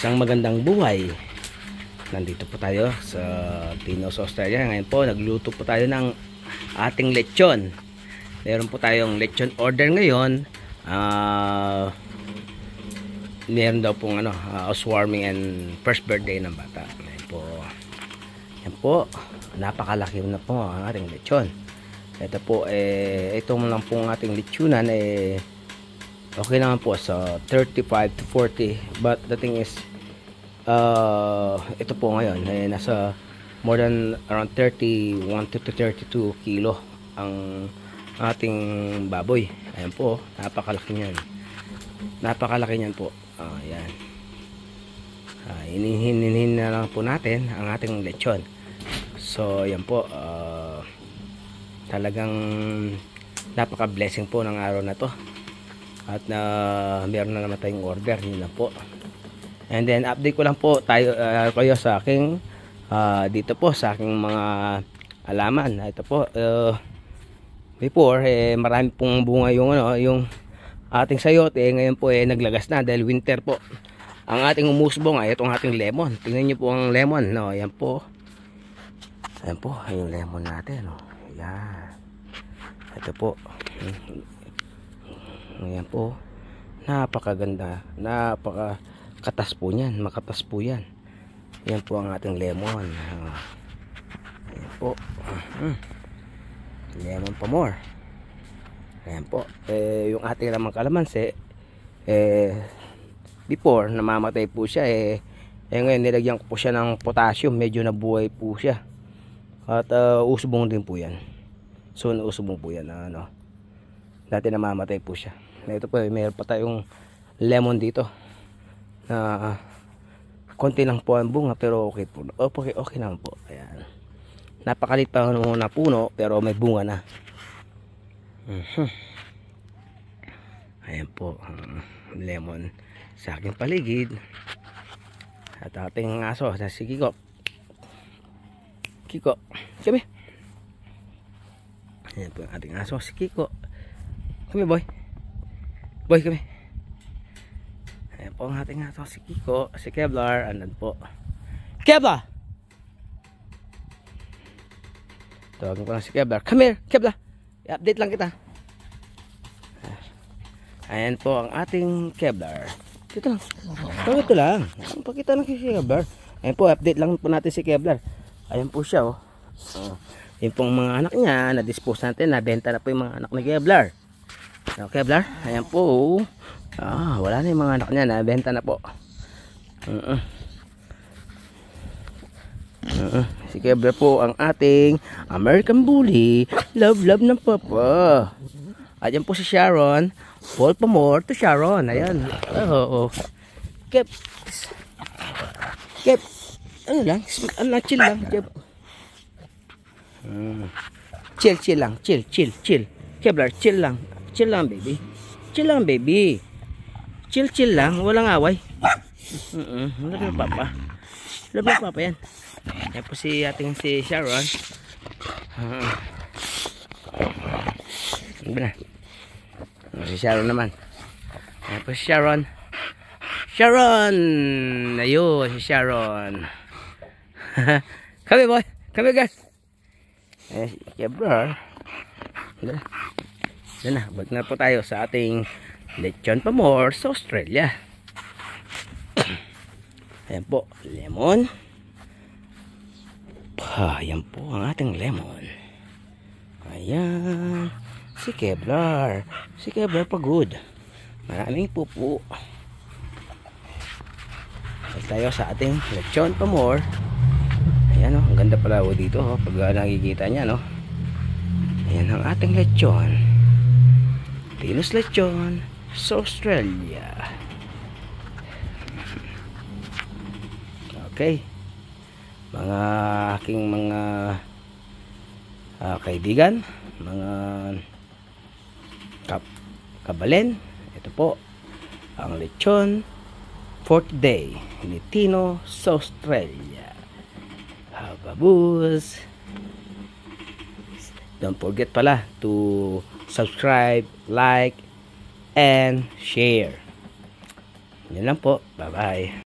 isang magandang buhay nandito po tayo sa Pinos, Australia ngayon po nagluto po tayo ng ating lechon meron po tayong lechon order ngayon uh, meron daw pong ano, uh, housewarming and first birthday ng bata ngayon po yan po napakalaki na po ang ating lechon ito po eh ito lang po ang ating lechonan eh okay naman po sa so 35 to 40 but the thing is uh, ito po ngayon ay eh, nasa more than around 31 to 32 kilo ang ating baboy ayan po napakalaki niyan napakalaki niyan po uh, ayan uh, ah, inihinhin na lang po natin ang ating lechon so ayan po uh, talagang napaka blessing po ng araw na to at na uh, meron na naman tayong order yun na po And then update ko lang po tayo uh, kayo sa aking uh, dito po sa aking mga alaman. Ito po uh, before eh marami pong bunga yung ano yung ating sayote eh, ngayon po eh naglagas na dahil winter po. Ang ating umusbong ay itong ating lemon. Tingnan niyo po ang lemon, no. Ayun po. Ayun po, yung lemon natin, no. Ayan. Ito po. Ayan po. Napakaganda. Napaka katas po niyan makatas po yan yan po ang ating lemon uh, po uh, lemon pa more ayan po eh, yung ating lamang kalamansi eh, before namamatay po siya eh, eh ngayon nilagyan ko po siya ng potassium medyo nabuhay po siya at uh, usubong din po yan so usubong po yan ah, ano dati namamatay po siya ito po eh, mayroon pa tayong lemon dito uh, konti lang po ang bunga pero okay po okay, okay lang po ayan napakalit pa na puno pero may bunga na uh ayan po lemon sa aking paligid at ating aso na si Kiko Kiko kami ayan po ating aso si Kiko kami boy boy kami po natin nga to si Kiko, si Kevlar, andan po. Kevlar! Tawagin ko lang si Kevlar. Come here, Kevlar! I-update lang kita. Ayan po ang ating Kevlar. Dito lang. Tawag ito lang. pakita lang si Kevlar. Ayan po, update lang po natin si Kevlar. Ayan po siya, oh. So, yung pong mga anak niya, na-dispose natin, nabenta na po yung mga anak ni Kevlar. Okay, Blar. ayan po. Oh. Ah, wala na yung mga anak niya, nabenta ah. na po. Uh -uh. Uh -uh. Si Kevlar po ang ating American Bully. Love, love ng papa. Ayan po si Sharon. for more to Sharon. Ayan. Oh, ah, oh. Kev. Kev. Ano lang? Ano lang? Chill lang. Kev. Uh. Ah. Chill, chill lang. Chill, chill, chill. Kevlar, chill lang. Chill lang, baby. Chill lang, baby. Chill, chill lang. Walang away. Mm -mm. Love na papa. Love na papa yan. Yan po si ating si Sharon. Uh, na. Ah, si Sharon naman. Yan po si Sharon. Sharon! Ayun, si Sharon. Come here, boy. Come here, guys. Eh, yeah, bro. Dala. Yan na, balik na po tayo sa ating lechon pamor sa Australia. Ayan po, lemon. Pa, ah, ayan po ang ating lemon. Ayan. Si Kevlar. Si Kevlar good. Maraming pupo. Balik tayo sa ating lechon pamor. Ayan o, oh, ang ganda pala dito o. Oh, pag ah, nakikita niya no. Ayan ang ating lechon. Venus Lechon sa Australia. Okay. Mga aking mga uh, kaibigan, mga kap kabalen, ito po ang lechon fourth day ni Tino sa Australia. Hababus! Don't forget pala to subscribe, like, and share. Yan lang po. Bye-bye.